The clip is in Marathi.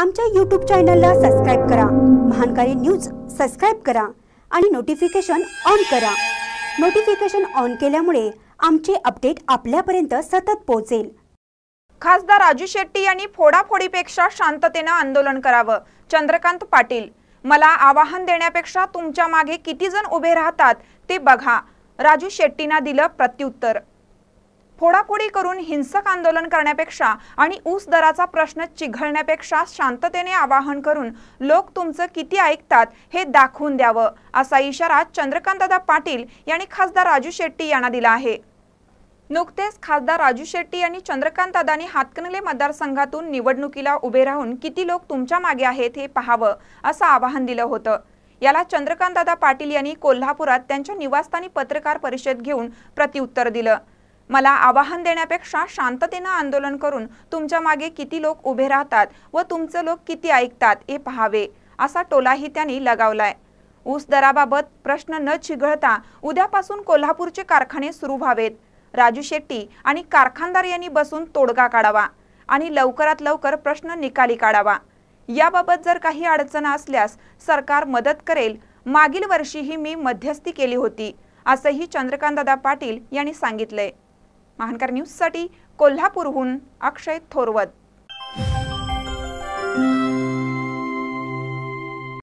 आमच्या यूट्यूब चॅनलला सबस्क्राईब करा महानकारी न्यूज सबस्क्राईब करा आणि नोटिफिकेशन ऑन करा नोटिफिकेशन ऑन केल्यामुळे आमचे अपडेट आपल्यापर्यंत सतत पोहोचेल खासदार राजू शेट्टी यांनी फोडाफोडीपेक्षा शांततेनं आंदोलन करावं चंद्रकांत पाटील मला आवाहन देण्यापेक्षा तुमच्या मागे किती जण उभे राहतात ते बघा राजू शेट्टींना दिलं प्रत्युत्तर फोडाफोडी करून हिंसक आंदोलन करण्यापेक्षा आणि ऊस दराचा प्रश्न चिघळण्यापेक्षा शांततेने आवाहन करून लोक तुमचं किती ऐकतात हे दाखवून द्यावं असा इशारा चंद्रकांतदा पाटील यांनी खासदार राजू शेट्टी यांना दिला आहे नुकतेच खासदार राजू शेट्टी यांनी चंद्रकांत दादानी हातकणले मतदारसंघातून निवडणुकीला उभे राहून किती लोक तुमच्या मागे आहेत हे पाहावं असं आवाहन दिलं होतं याला दादा पाटील यांनी कोल्हापुरात त्यांच्या निवासस्थानी पत्रकार परिषद घेऊन प्रत्युत्तर दिलं मला आवाहन देण्यापेक्षा शांततेनं आंदोलन करून तुमच्या मागे किती लोक उभे राहतात व तुमचं लोक किती ऐकतात हे पहावे असा टोलाही त्यांनी लगावलाय ऊस दराबाबत प्रश्न न चिघळता उद्यापासून कोल्हापूरचे कारखाने सुरू व्हावेत राजू शेट्टी आणि कारखानदार यांनी बसून तोडगा काढावा आणि लवकरात लवकर प्रश्न निकाली काढावा याबाबत जर काही अडचण असल्यास सरकार मदत करेल मागील वर्षीही मी मध्यस्थी केली होती असंही चंद्रकांतदा पाटील यांनी सांगितलंय महानकर न्यूजसाठी कोल्हापूरहून अक्षय थोरवत